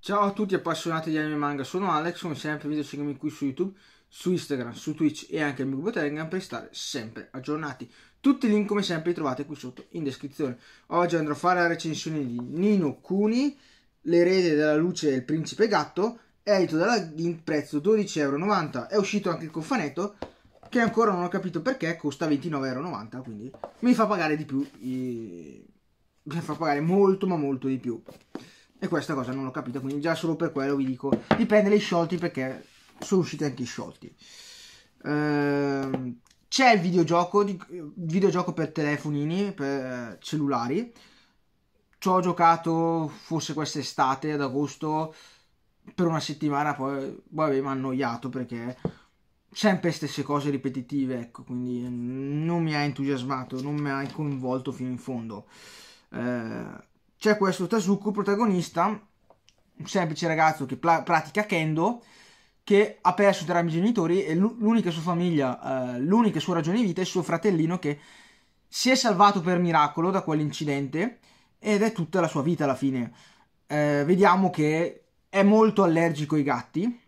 Ciao a tutti appassionati di anime e manga, sono Alex, come sempre video seguimi qui su YouTube, su Instagram, su Twitch e anche il mio gruppo Telegram per stare sempre aggiornati. Tutti i link come sempre li trovate qui sotto in descrizione. Oggi andrò a fare la recensione di Nino Kuni, l'erede della luce del principe gatto, edito dalla Gimp, prezzo 12,90€, è uscito anche il cofanetto, che ancora non ho capito perché costa 29,90 euro quindi mi fa pagare di più, eh, mi fa pagare molto ma molto di più. E questa cosa non l'ho capita, quindi già solo per quello vi dico, dipende dai sciolti perché sono usciti anche i sciolti. Ehm, c'è il videogioco, di, videogioco per telefonini, per cellulari. Ci ho giocato forse quest'estate, ad agosto, per una settimana, poi vabbè, mi ha annoiato perché sempre le stesse cose ripetitive, ecco, quindi eh, non mi ha entusiasmato, non mi ha coinvolto fino in fondo. Eh, c'è questo Tasuku, protagonista, un semplice ragazzo che pla- pratica kendo, che ha perso entrambi i genitori e l- l'unica sua famiglia, eh, l'unica sua ragione di vita è il suo fratellino che si è salvato per miracolo da quell'incidente ed è tutta la sua vita alla fine. Eh, vediamo che è molto allergico ai gatti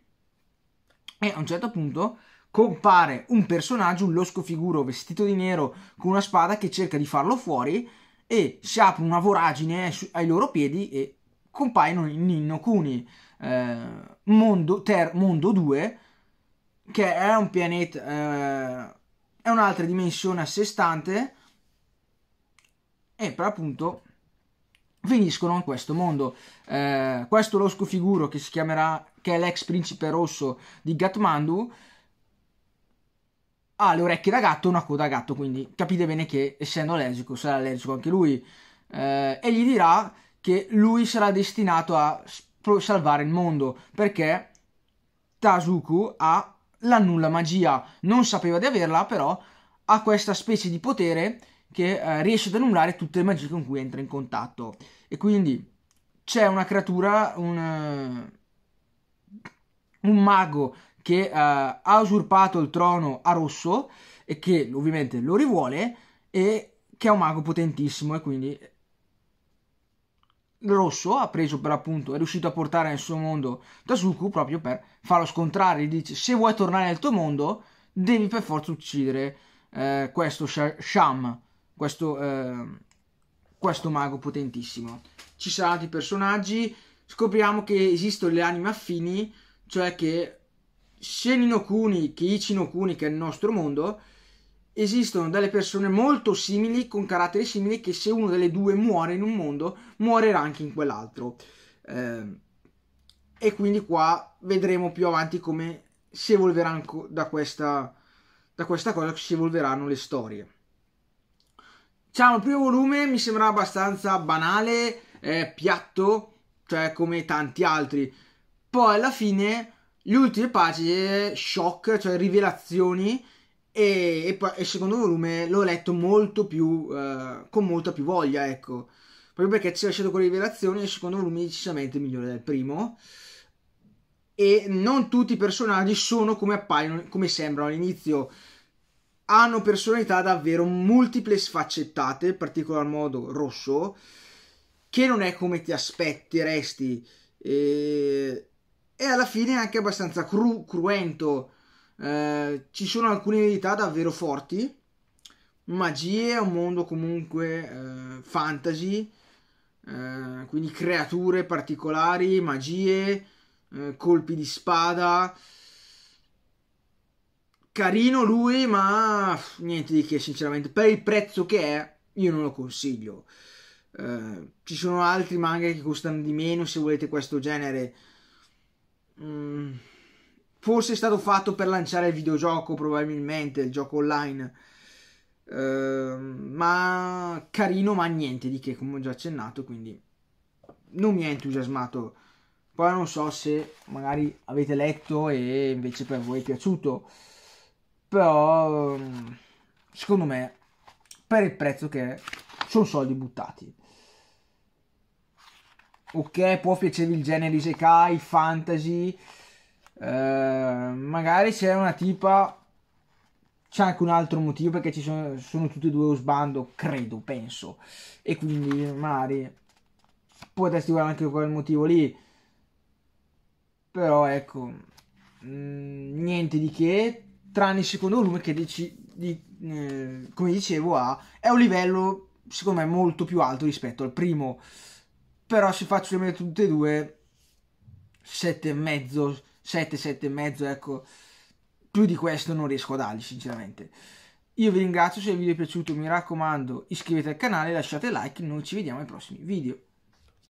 e a un certo punto compare un personaggio, un losco figuro vestito di nero con una spada che cerca di farlo fuori e si apre una voragine ai loro piedi e compaiono in Ninno Kuni, eh, mondo, ter, mondo 2, che è un pianeta, eh, è un'altra dimensione a sé stante e per appunto finiscono in questo mondo. Eh, questo losco figuro che si chiamerà, che è l'ex principe rosso di Gatmandu, ha le orecchie da gatto e una coda da gatto, quindi capite bene che essendo allergico sarà allergico anche lui eh, e gli dirà che lui sarà destinato a salvare il mondo perché Tasuku ha la nulla magia, non sapeva di averla però ha questa specie di potere che eh, riesce ad annullare tutte le magie con cui entra in contatto e quindi c'è una creatura, un, un mago che uh, ha usurpato il trono a Rosso e che ovviamente lo rivuole e che è un mago potentissimo e quindi Rosso ha preso per appunto, è riuscito a portare nel suo mondo Tasuku proprio per farlo scontrare. Gli dice: Se vuoi tornare nel tuo mondo, devi per forza uccidere eh, questo Sham, questo, eh, questo, mago potentissimo. Ci saranno altri personaggi. Scopriamo che esistono le anime affini, cioè che Sheni no Kuni, Kiichi no Kuni, che è il nostro mondo, esistono delle persone molto simili, con caratteri simili, che se uno delle due muore in un mondo, muorerà anche in quell'altro. Eh, e quindi qua vedremo più avanti come si evolveranno da questa, da questa cosa, si evolveranno le storie. Ciao, il primo volume mi sembra abbastanza banale, eh, piatto, cioè come tanti altri. Poi alla fine le ultime pagine, shock, cioè rivelazioni. E, e, e il secondo volume l'ho letto molto più eh, con molta più voglia, ecco. Proprio perché ci ho lasciato con le rivelazioni il secondo volume è decisamente migliore del primo. E non tutti i personaggi sono come appaiono, come sembrano all'inizio hanno personalità davvero multiple sfaccettate, in particolar modo rosso, che non è come ti aspetti, resti. Eh e alla fine è anche abbastanza cru- cruento. Eh, ci sono alcune verità davvero forti. Magie è un mondo comunque eh, fantasy, eh, quindi creature particolari, magie, eh, colpi di spada. Carino lui, ma niente di che, sinceramente. Per il prezzo che è, io non lo consiglio. Eh, ci sono altri manga che costano di meno se volete questo genere Mm, forse è stato fatto per lanciare il videogioco, probabilmente, il gioco online. Uh, ma carino, ma niente di che, come ho già accennato, quindi non mi ha entusiasmato. Poi non so se magari avete letto e invece per voi è piaciuto, però mm, secondo me per il prezzo che è, sono soldi buttati ok, può piacervi il genere isekai, fantasy, eh, magari se è una tipa c'è anche un altro motivo perché ci sono, sono tutti e due sbando, credo, penso, e quindi magari potresti guardare anche quel motivo lì, però ecco, mh, mm, niente di che, tranne il secondo volume che dici, di, eh, come dicevo ha, è un livello secondo me molto più alto rispetto al primo però se faccio le tutte e due 7 e mezzo 7 7 e mezzo ecco più di questo non riesco a dargli sinceramente io vi ringrazio se il video è piaciuto mi raccomando iscrivetevi al canale lasciate like noi ci vediamo ai prossimi video